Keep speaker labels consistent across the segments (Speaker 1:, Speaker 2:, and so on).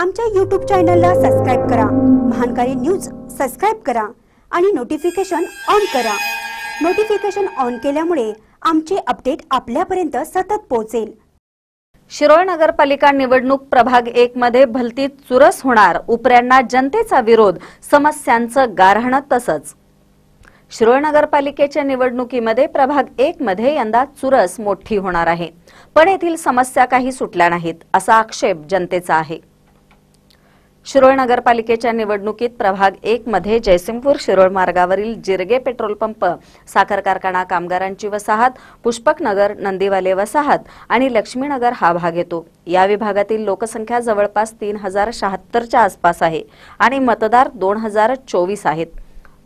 Speaker 1: आमच्या यूट्यूब चॅनलला सबस्क्राईब करा महानकारी न्यूज सबस्क्राईब करा आणि नोटिफिकेशन ऑन करा नोटिफिकेशन ऑन केल्यामुळे आमचे अपडेट आपल्यापर्यंत सतत पोहोचेल शिरोळ नगरपालिका निवडणूक प्रभाग एक मध्ये भलतीत चुरस होणार उपऱ्यांना जनतेचा विरोध समस्यांचं गारहाणं तसंच शिरोळ नगरपालिकेच्या निवडणुकीमध्ये प्रभाग एक मध्ये यंदा चुरस मोठी होणार आहे पण येथील समस्या काही सुटल्या नाहीत असा आक्षेप जनतेचा आहे शिरोळ नगरपालिकेच्या निवडणुकीत प्रभाग एक मध्ये जयसिंगपूर शिरोळ मार्गावरील जिरगे पेट्रोल पंप साखर कारखाना कामगारांची वसाहत पुष्पकनगर नंदीवाले वसाहत आणि लक्ष्मीनगर हा भाग येतो या विभागातील लोकसंख्या जवळपास तीन हजार शहात्तरच्या आसपास आहे आणि मतदार दोन हजार चोवीस आहेत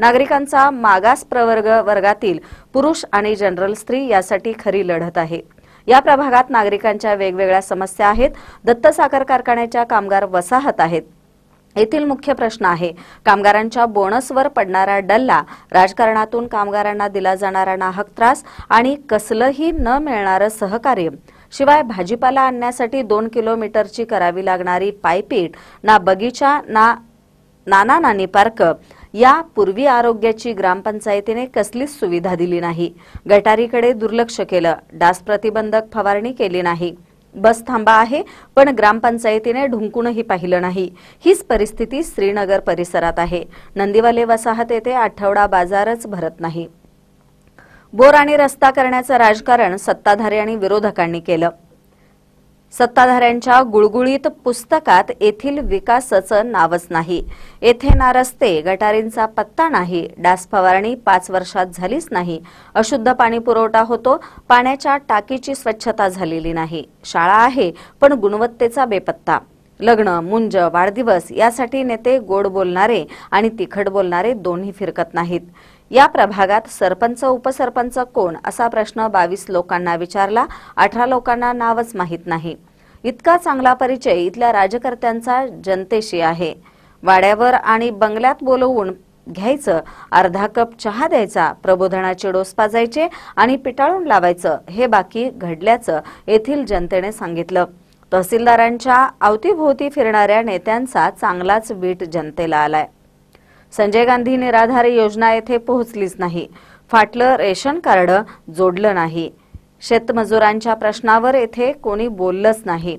Speaker 1: नागरिकांचा मागास प्रवर्ग वर्गातील पुरुष आणि जनरल स्त्री यासाठी खरी लढत आहे या प्रभागात नागरिकांच्या वेगवेगळ्या समस्या आहेत दत्त साखर कारखान्याच्या कामगार वसाहत आहेत येथील मुख्य प्रश्न आहे कामगारांच्या बोनसवर पडणारा डल्ला राजकारणातून कामगारांना दिला जाणारा नाहक त्रास आणि कसलंही न मिळणारं सहकार्य शिवाय भाजीपाला आणण्यासाठी दोन किलोमीटरची करावी लागणारी पायपीट ना बगीचा ना नाना नानी पार्क या पूर्वी आरोग्याची ग्रामपंचायतीने कसलीच सुविधा दिली नाही गटारीकडे दुर्लक्ष केलं डास प्रतिबंधक फवारणी केली नाही बस थांबा आहे पण ग्रामपंचायतीने ढुंकूनही पाहिलं नाही हीच परिस्थिती श्रीनगर परिसरात आहे नंदीवाले वसाहत येथे आठवडा बाजारच भरत नाही बोर आणि रस्ता करण्याचं राजकारण सत्ताधारी आणि विरोधकांनी केलं सत्ताधाऱ्यांच्या गुळगुळीत पुस्तकात येथील विकासाचं नावच नाही येथे ना रस्ते गटारींचा पत्ता नाही डास फवारणी पाच वर्षात झालीच नाही अशुद्ध पाणी पुरवठा होतो पाण्याच्या टाकीची स्वच्छता झालेली नाही शाळा आहे पण गुणवत्तेचा बेपत्ता लग्न मुंज वाढदिवस यासाठी नेते गोड बोलणारे आणि तिखट बोलणारे दोन्ही फिरकत नाहीत या प्रभागात सरपंच उपसरपंच कोण असा प्रश्न बावीस लोकांना विचारला अठरा लोकांना नावच माहीत नाही इतका चांगला परिचय इथल्या राजकर्त्यांचा जनतेशी आहे वाड्यावर आणि बंगल्यात बोलवून घ्यायचं अर्धा कप चहा द्यायचा प्रबोधनाचे डोस पाजायचे आणि पिटाळून लावायचं हे बाकी घडल्याचं येथील जनतेने सांगितलं तहसीलदारांच्या अवतीभोवती फिरणाऱ्या नेत्यांचा चांगलाच वीट जनतेला आलाय संजय गांधी निराधार योजना येथे पोहोचलीच नाही फाटलं रेशन कार्ड जोडलं नाही शेतमजुरांच्या प्रश्नावर येथे कोणी बोललंच नाही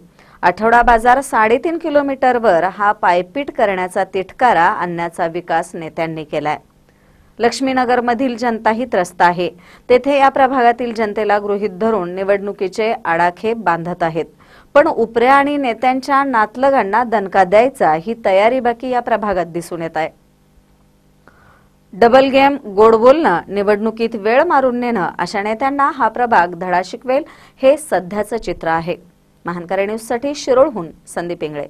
Speaker 1: आठवडा बाजार साडेतीन किलोमीटरवर हा पायपीट करण्याचा तिटकारा आणण्याचा विकास नेत्यांनी केलाय लक्ष्मीनगरमधील जनताही त्रस्त आहे तेथे या प्रभागातील जनतेला गृहीत धरून निवडणुकीचे आडाखे बांधत आहेत पण उपऱ्या आणि नेत्यांच्या नातलगांना दणका द्यायचा ही तयारी बाकी या प्रभागात दिसून येत आहे डबल गेम गोड बोलणं निवडणुकीत वेळ मारून नेणं अशा नेत्यांना हा प्रभाग धडा शिकवेल हे सध्याचं चित्र आहे महानकारे न्यूजसाठी शिरोळहून संदीप इंगळे